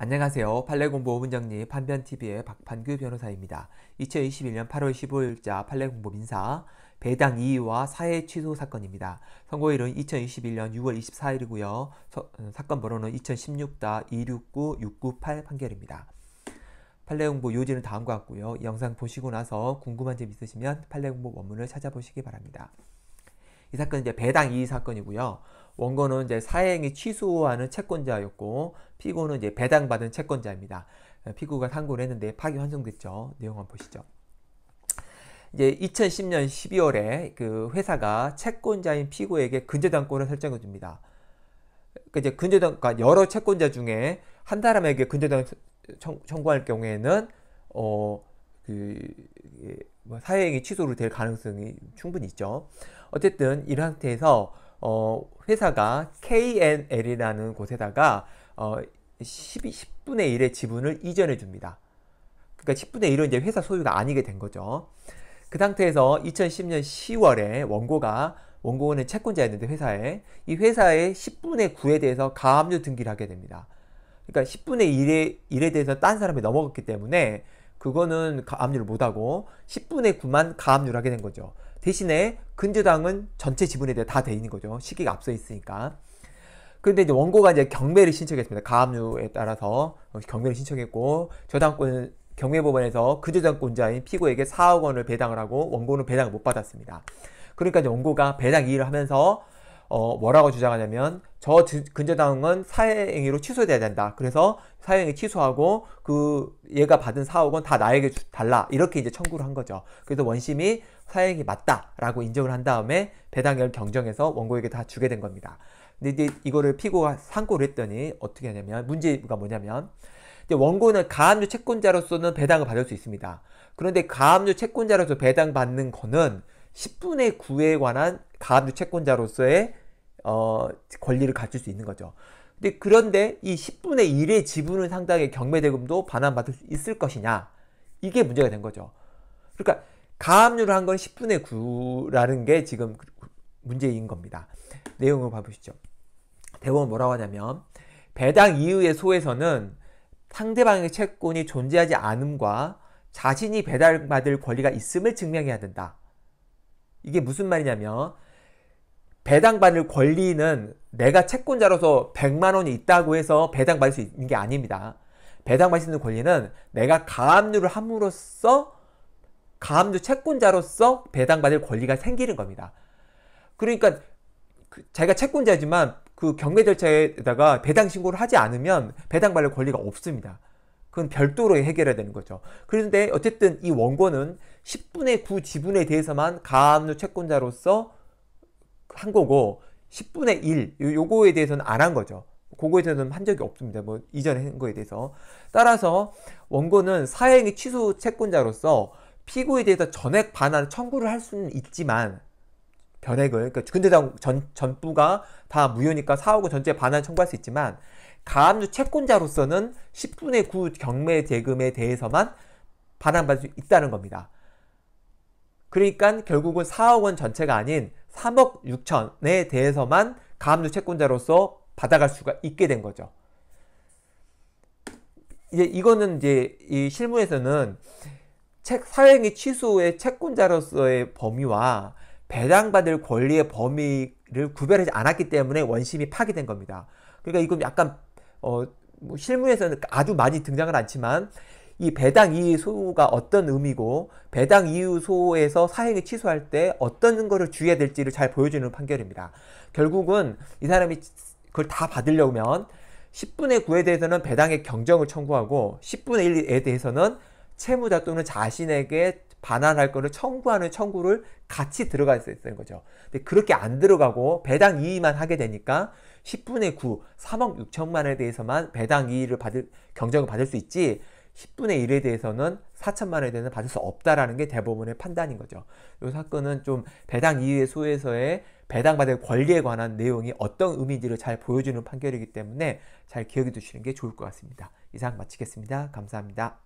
안녕하세요. 판례공보 문정리 판변TV의 박판규 변호사입니다. 2021년 8월 15일자 판례공보 민사 배당 2위와 사회 취소 사건입니다. 선고일은 2021년 6월 24일이고요. 서, 어, 사건 번호는 2016-269-698 판결입니다. 판례 공보 요지는 다음과 같고요. 영상 보시고 나서 궁금한 점 있으시면 판례 공보 원문을 찾아보시기 바랍니다. 이 사건은 이제 배당 2위 사건이고요. 원고는 이제 사행이 취소하는 채권자였고 피고는 이제 배당받은 채권자입니다. 예, 피고가 상고를 했는데 파기 환송됐죠. 내용 한번 보시죠. 이제 2010년 12월에 그 회사가 채권자인 피고에게 근저당권을 설정해 줍니다. 그 이제 근저당 그러니까 여러 채권자 중에 한 사람에게 근저당 청구할 경우에는 어그 예, 뭐 사행이 취소로 될 가능성이 충분히 있죠. 어쨌든 이런 상태에서 어, 회사가 KNL이라는 곳에다가 어, 12, 10분의 1의 지분을 이전해 줍니다. 그러니까 10분의 1은 이제 회사 소유가 아니게 된 거죠. 그 상태에서 2010년 10월에 원고가 원고는 원 채권자였는데 회사에 이 회사의 10분의 9에 대해서 가압류 등기를 하게 됩니다. 그러니까 10분의 1에, 1에 대해서 딴 사람이 넘어갔기 때문에 그거는 가압류를 못하고 10분의 9만 가압류를 하게 된 거죠. 대신에 근저당은 전체 지분에 대해 다 돼 있는 거죠. 시기가 앞서 있으니까. 그런데 이제 원고가 이제 경매를 신청했습니다. 가압류에 따라서 어, 경매를 신청했고 저당권은 경매법원에서 그 저당권자인 피고에게 4억 원을 배당을 하고 원고는 배당을 못 받았습니다. 그러니까 이제 원고가 배당 이의를 하면서 어, 뭐라고 주장하냐면 저 근저당은 사회행위로 취소돼야 된다. 그래서 사회행위 취소하고 그 얘가 받은 사억은다 나에게 주, 달라. 이렇게 이제 청구를 한 거죠. 그래서 원심이 사회행위 맞다라고 인정을 한 다음에 배당액을 경정해서 원고에게 다 주게 된 겁니다. 근데 이제 이거를 피고가 상고를 했더니 어떻게 하냐면 문제가 뭐냐면 원고는 가압류 채권자로서는 배당을 받을 수 있습니다. 그런데 가압류 채권자로서 배당받는 거는 10분의 9에 관한 가압류 채권자로서의 어, 권리를 갖출 수 있는 거죠. 근데 그런데 이 10분의 1의 지분을 상당의 경매대금도 반환받을 수 있을 것이냐 이게 문제가 된 거죠. 그러니까 가압류를 한 건 10분의 9라는 게 지금 그 문제인 겁니다. 내용을 봐보시죠. 대법원 뭐라고 하냐면 배당 이후의 소에서는 상대방의 채권이 존재하지 않음과 자신이 배당받을 권리가 있음을 증명해야 된다. 이게 무슨 말이냐면 배당받을 권리는 내가 채권자로서 100만 원이 있다고 해서 배당받을 수 있는 게 아닙니다. 배당받을 수 있는 권리는 내가 가압류를 함으로써 가압류 채권자로서 배당받을 권리가 생기는 겁니다. 그러니까 제가 그 채권자지만 그 경매 절차에다가 배당 신고를 하지 않으면 배당받을 권리가 없습니다. 그건 별도로 해결해야 되는 거죠. 그런데 어쨌든 이 원고는 10분의 9 지분에 대해서만 가압류 채권자로서 한 거고 10분의 1 요거에 대해서는 안 한 거죠. 그거에 대해서는 한 적이 없습니다. 뭐 이전에 한 거에 대해서. 따라서 원고는 사행의 취소 채권자로서 피고에 대해서 전액 반환 청구를 할 수는 있지만 변액을 그러니까 근대당 전, 부가다 무효니까 사오고 전체 반환 청구할 수 있지만 가압류 채권자로서는 10분의 9 경매 대금에 대해서만 반환받을 수 있다는 겁니다. 그러니까 결국은 4억 원 전체가 아닌 3억 6천에 대해서만 가압류 채권자로서 받아갈 수가 있게 된 거죠. 이제 이거는 이제 이 실무에서는 책 사행위 취소의 채권자로서의 범위와 배당받을 권리의 범위를 구별하지 않았기 때문에 원심이 파기된 겁니다. 그러니까 이건 약간 어, 뭐 실무에서는 아주 많이 등장은 않지만 이 배당 이유소가 어떤 의미고 배당 이유소에서 사행을 취소할 때 어떤 것을 주의해야 될지를 잘 보여주는 판결입니다. 결국은 이 사람이 그걸 다 받으려면 10분의 9에 대해서는 배당의 경정을 청구하고 10분의 1에 대해서는 채무자 또는 자신에게 반환할 거를 청구하는 청구를 같이 들어가 있어었는 거죠. 근데 그렇게 안 들어가고 배당 이의만 하게 되니까 10분의 9, 3억 6천만에 대해서만 배당 이의를 받을 경정을 받을 수 있지 10분의 1에 대해서는 4천만 원에 대해서는 받을 수 없다라는 게 대법원의 판단인 거죠. 이 사건은 좀 배당 이외의 소에서의 배당받을 권리에 관한 내용이 어떤 의미인지를 잘 보여주는 판결이기 때문에 잘 기억해 두시는 게 좋을 것 같습니다. 이상 마치겠습니다. 감사합니다.